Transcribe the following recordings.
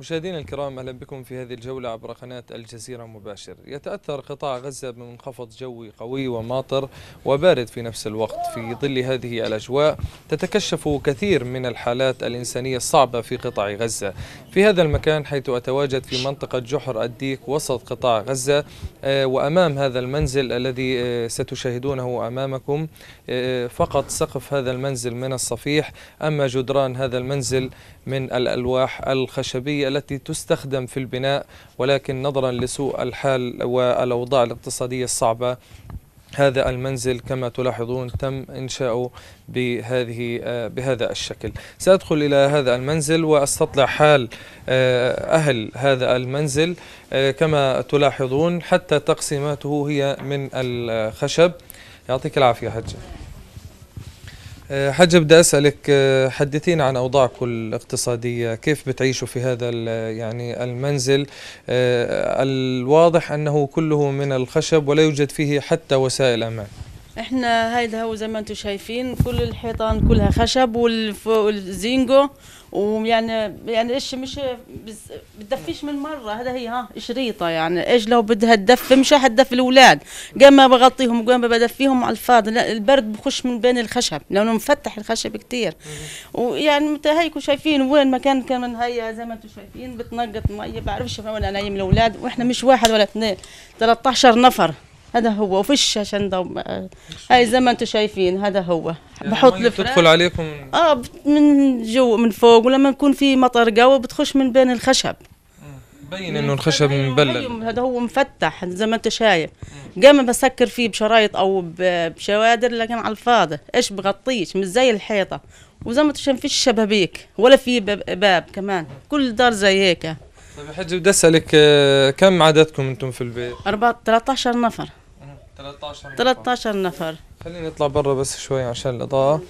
مشاهدينا الكرام اهلا بكم في هذه الجوله عبر قناه الجزيره مباشر. يتاثر قطاع غزه بمنخفض جوي قوي وماطر وبارد في نفس الوقت، في ظل هذه الاجواء تتكشف كثير من الحالات الانسانيه الصعبه في قطاع غزه. في هذا المكان حيث اتواجد في منطقه جحر الديك وسط قطاع غزه آه، وامام هذا المنزل الذي آه، ستشاهدونه امامكم آه، فقط سقف هذا المنزل من الصفيح، اما جدران هذا المنزل من الألواح الخشبية التي تستخدم في البناء ولكن نظرا لسوء الحال والأوضاع الاقتصادية الصعبة هذا المنزل كما تلاحظون تم إنشاؤه بهذه بهذا الشكل سأدخل إلى هذا المنزل وأستطلع حال آه، أهل هذا المنزل آه، كما تلاحظون حتى تقسيماته هي من الخشب يعطيك العافية حجة أه، حاجة بدي أسألك أه، حدثينا عن أوضاعكم الاقتصادية كيف بتعيشوا في هذا يعني المنزل أه، الواضح أنه كله من الخشب ولا يوجد فيه حتى وسائل أمان احنا هيدا هو زي ما انتم شايفين كل الحيطان كلها خشب والزينجو ويعني يعني ايش مش بتدفيش من مره هذا هي ها شريطه يعني ايش لو بدها تدفي مش تدف الاولاد قام ما بغطيهم قام ما بدفيهم على الفاضي لا البرد بخش من بين الخشب لانه مفتح الخشب كثير ويعني هيك شايفين وين ما كان كمان هي زي ما انتم شايفين بتنقط ميه بعرفش وين انايم الاولاد واحنا مش واحد ولا اثنين 13 نفر هذا هو وفي عشان نضم آه، هاي زي ما انتم شايفين هذا هو يعني بحط الفراخ بتدخل عليكم اه من جو من فوق ولما يكون في مطر قوي بتخش من بين الخشب مبين انه الخشب مبلل هذا هو مفتح زي ما انت شايف قام بسكر فيه بشرايط او بشوادر لكن على الفاضي ايش بغطيش مش زي الحيطه وزي ما انت شايف فيش شبابيك ولا في باب كمان كل دار زي هيك طيب حجي بدي اسالك آه، كم عددكم انتم في البيت؟ 13 نفر 13 13 نفر خلينا نطلع برا بس شوي عشان الاضاءه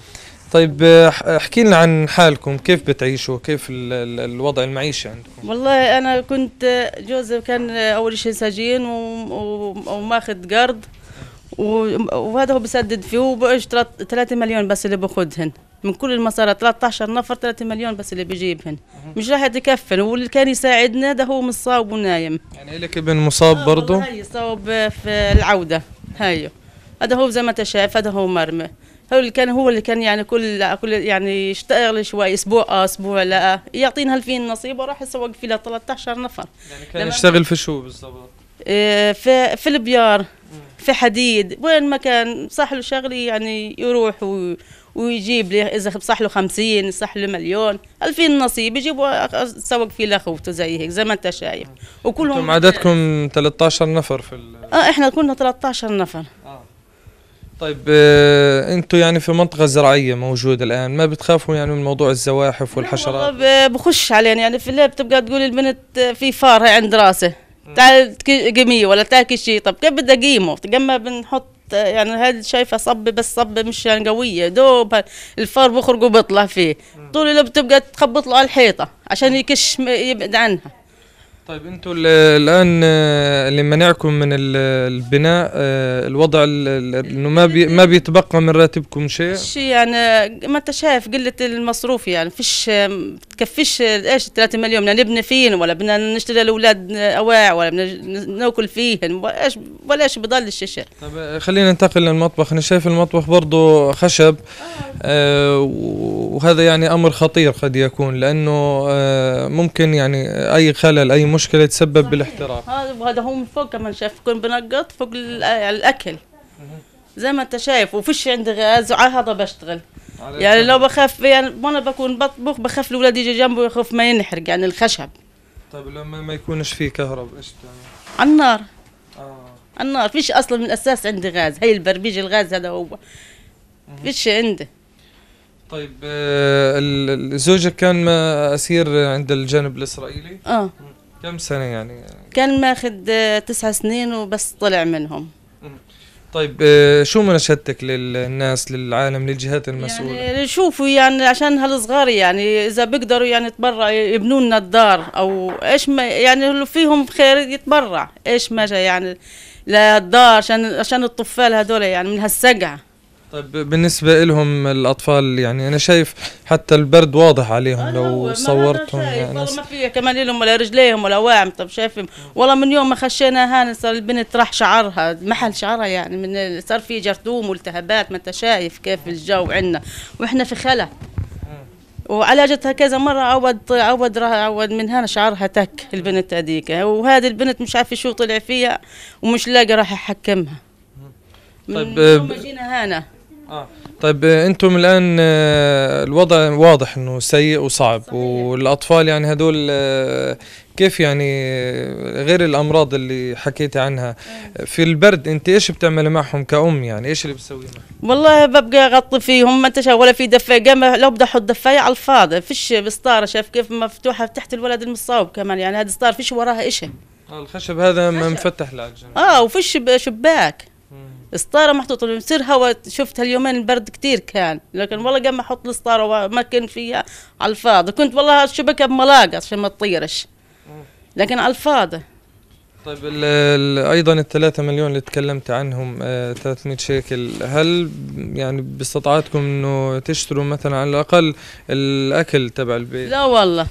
طيب آه، احكي لنا عن حالكم كيف بتعيشوا كيف الوضع المعيشي عندكم والله انا كنت جوزي كان اول شيء سجين وماخذ قرض وهذا هو بسدد فيه وبقش 3 مليون بس اللي باخذهن من كل المسارات 13 نفر 3 مليون بس اللي بجيبهن مش راح يتكفل واللي كان يساعدنا ده هو مصاب ونايم يعني لك ابن مصاب آه، برضه هي صوب في العوده هايو هذا هو زي ما انت هذا هو مرمى هو اللي كان هو اللي كان يعني كل كل يعني يشتغل شوي اسبوع اه اسبوع لا يعطينا هالفين نصيب وراح يسوق فيه ل 13 نفر يعني كان يشتغل في شو بالضبط؟ إيه، في في البيار في حديد وين ما كان صح له شغله يعني يروح و... ويجيب لي اذا صح له 50 صح له مليون 2000 نصيب يجيبوا تسوق فيه لاخوته زي هيك زي ما انت شايف وكلهم عددكم 13 نفر في ال... اه احنا كنا 13 نفر آه. طيب آه، انتم يعني في منطقه زراعيه موجوده الان ما بتخافوا يعني من موضوع الزواحف والحشرات بخش علينا يعني في الليل بتبقى تقول البنت في فار عند راسه تعال قيميه ولا تعال شيء طب كيف بدي اقيمه طيب ما بنحط يعني هذه شايفه صبه بس صبه مش يعني قويه دوب الفار بخرج وبيطلع فيه طول اللي بتبقى تخبط له على الحيطه عشان يكش يبعد عنها طيب انتم الان اللي آه، منعكم من البناء آه، الوضع انه ما بي ما بيتبقى من راتبكم شيء شيء يعني ما انت شايف قله المصروف يعني فيش تكفيش ايش 3 مليون بدنا نبني فين ولا بدنا نشتري الاولاد اواع ولا بدنا ناكل فيهن ايش بلاش بضل الشاشه طيب آه، خلينا ننتقل للمطبخ انا شايف المطبخ برضه خشب آه وهذا يعني امر خطير قد يكون لانه آه ممكن يعني اي خلل اي مشكله تسبب بالاحتراق هذا هو من فوق كمان شايف كون بنقط فوق الاكل زي ما انت شايف وفيش عندي غاز وعلى هذا بشتغل يعني لو بخاف يعني وانا بكون بطبخ بخاف الاولاد يجي جنبه يخاف ما ينحرق يعني الخشب طيب لما ما يكونش فيه كهرب ايش تعمل؟ على النار اه على النار فيش اصلا من الاساس عندي غاز هي البربيج الغاز هذا هو فيش عندي طيب آه، زوجك كان اسير عند الجانب الاسرائيلي؟ اه كم سنه يعني؟ كان ماخذ آه، تسع سنين وبس طلع منهم طيب آه، شو مناشدتك للناس للعالم للجهات المسؤوله يعني شوفوا يعني عشان هالصغار يعني اذا بيقدروا يعني يتبرع يبنوا لنا الدار او ايش ما يعني فيهم خير يتبرع ايش ما يعني للدار عشان عشان الطفال هذول يعني من هالسقعه طيب بالنسبة لهم الأطفال يعني أنا شايف حتى البرد واضح عليهم لو صورتهم يعني والله ما في كمان لهم ولا رجليهم ولا واعم طب شايفهم والله من يوم ما خشينا هان صار البنت راح شعرها محل شعرها يعني من صار في جرثوم والتهابات ما أنت شايف كيف الجو عندنا وإحنا في خلا وعالجتها كذا مرة عود عود عود من هنا شعرها تك البنت هذيك وهذه البنت مش عارفة شو طلع فيها ومش لاقي راح أحكمها طيب، من يوم ما جينا هنا اه طيب آه، انتم الان آه، الوضع واضح انه سيء وصعب صحيح. والاطفال يعني هدول آه، كيف يعني غير الامراض اللي حكيتي عنها في البرد انت ايش بتعملي معهم كأم يعني ايش اللي بتسوي معهم والله ببقى اغطي فيهم ما تشا ولا في دفايه لو بدي احط دفايه على الفاضي فيش بستاره شايف كيف مفتوحه تحت الولد المصاب كمان يعني هذا ستار فيش وراها شيء الخشب هذا ما مفتح لا اه وفيش شباك سطاره محطوطه بصير هواء شفت هاليومين البرد كتير كان لكن والله قام احط السطاره وما كان فيها على الفاضي كنت والله الشبكه بملاقه عشان ما تطيرش لكن على الفاضي طيب الـ الـ ايضا ال 3 مليون اللي تكلمت عنهم آه 300 شيكل هل يعني باستطاعتكم انه تشتروا مثلا على الاقل الاكل تبع البيت؟ لا والله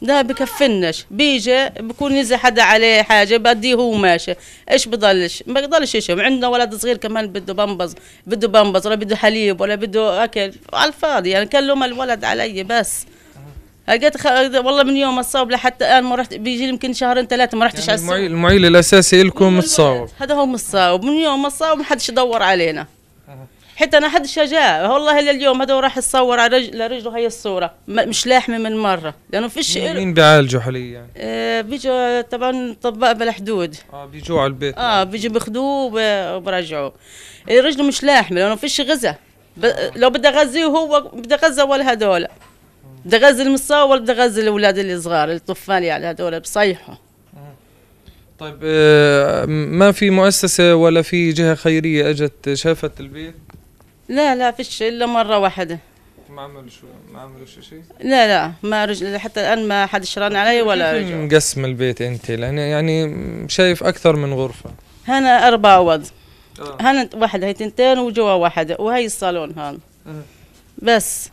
لا بكفنش بيجي بكون نزل حدا عليه حاجه بديه هو ماشي ايش بضلش ما بضلش شيء عندنا ولد صغير كمان بده بنبز بده بنبز ولا بده حليب ولا بده اكل على الفاضي يعني لوم الولد علي بس لقيت خ... والله من يوم الصوب لحتى الان ما رحت بيجي يمكن شهرين ثلاثه ما رحتش يعني على المعيل الاساسي لكم متصاوب هذا هو متصاوب من يوم الصوب ما حدش يدور علينا حتى انا حد شجاع والله لليوم هذا راح يصور على رجل رجله هي الصوره مش لاحمه من مره لانه فيش مين بيعالجوا حاليا يعني؟ آه بيجوا طبعا طباء بالحدود اه بيجوا على البيت اه بيجوا بياخذوه وبرجعوه إيه، رجله مش لاحمه لانه فيش غذاء ب... آه. لو بدي اغذيه هو بدي اغذى ولا هذول بدي اغذي المصور بدي اغذي الاولاد الصغار الطفال يعني هذول بصيحوا طيب آه، ما في مؤسسة ولا في جهة خيرية اجت شافت البيت؟ لا لا فيش الا مره واحده ما عملوش ما عملوش شيء لا لا ما رجل حتى الان ما حد شران علي ولا رجع مقسم البيت انت لان يعني شايف اكثر من غرفه هنا اربع اوض آه. هنا واحده هي تنتين وجوا واحده وهي الصالون هون آه. بس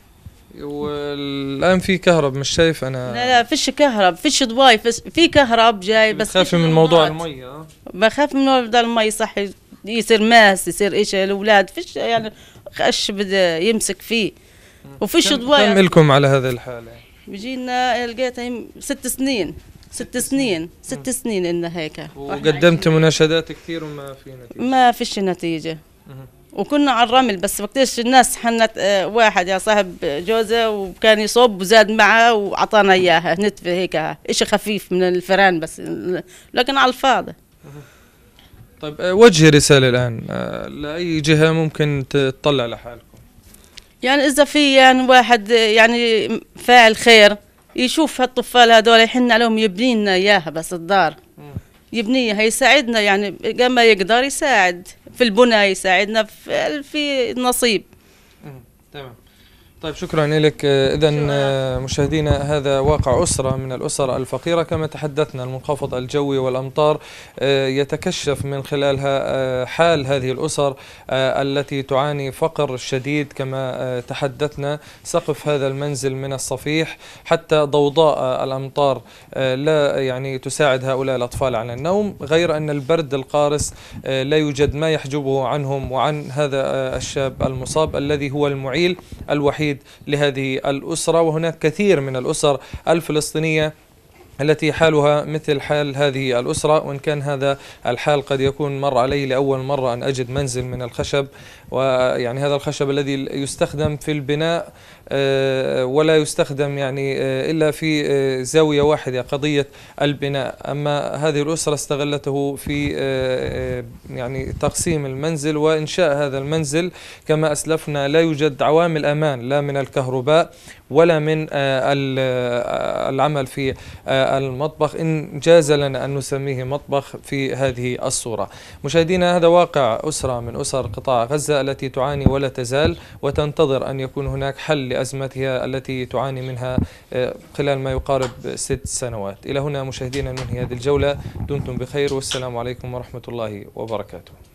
والان في كهرب مش شايف انا لا لا فيش كهرب فيش ضواي في كهرب جاي بس بخاف من موضوع المي اه بخاف من موضوع المي صح يصير ماس يصير ايش الاولاد فيش يعني خش بدا يمسك فيه وفيش ضوايع كم يعني. لكم على هذا الحالة؟ بيجينا لقيتها ست سنين ست سنين ست سنين إنها هيك وقدمت مناشدات كثير وما في نتيجة ما فيش نتيجة وكنا على الرمل بس وقتش الناس حنت آه، واحد يا صاحب جوزه وكان يصب وزاد معه وعطانا اياها نتفه هيك اشي خفيف من الفران بس لكن على الفاضي طيب آه، وجهي رسالة الآن آه، لأي جهة ممكن تطلع لحالكم يعني إذا في يعني واحد آه، يعني فاعل خير يشوف هالطفال هذول يحن عليهم يبني لنا إياها بس الدار يبنيها يساعدنا يعني قد ما يقدر يساعد في البنى يساعدنا في, في النصيب تمام طيب شكرا لك آه، اذا آه، مشاهدينا هذا واقع اسره من الاسر الفقيره كما تحدثنا المنخفض الجوي والامطار آه، يتكشف من خلالها حال هذه الاسر التي تعاني فقر شديد كما تحدثنا سقف هذا المنزل من الصفيح حتى ضوضاء الامطار لا يعني تساعد هؤلاء الاطفال على النوم غير ان البرد القارس لا يوجد ما يحجبه عنهم وعن هذا الشاب المصاب الذي هو المعيل الوحيد الوحيد لهذه الأسرة وهناك كثير من الأسر الفلسطينية التي حالها مثل حال هذه الأسرة وإن كان هذا الحال قد يكون مر علي لأول مرة أن أجد منزل من الخشب ويعني هذا الخشب الذي يستخدم في البناء آه، ولا يستخدم يعني آه، إلا في آه، زاوية واحدة قضية البناء أما هذه الأسرة استغلته في يعني تقسيم المنزل وإنشاء هذا المنزل كما أسلفنا لا يوجد عوامل أمان لا من الكهرباء ولا من العمل في المطبخ إن جاز لنا أن نسميه مطبخ في هذه الصورة مشاهدينا هذا واقع أسرة من أسر قطاع غزة التي تعاني ولا تزال وتنتظر أن يكون هناك حل لأزمتها التي تعاني منها آه، خلال ما يقارب ست سنوات إلى هنا مشاهدينا ننهي هذه الجولة دمتم بخير والسلام عليكم ورحمة الله وبركاته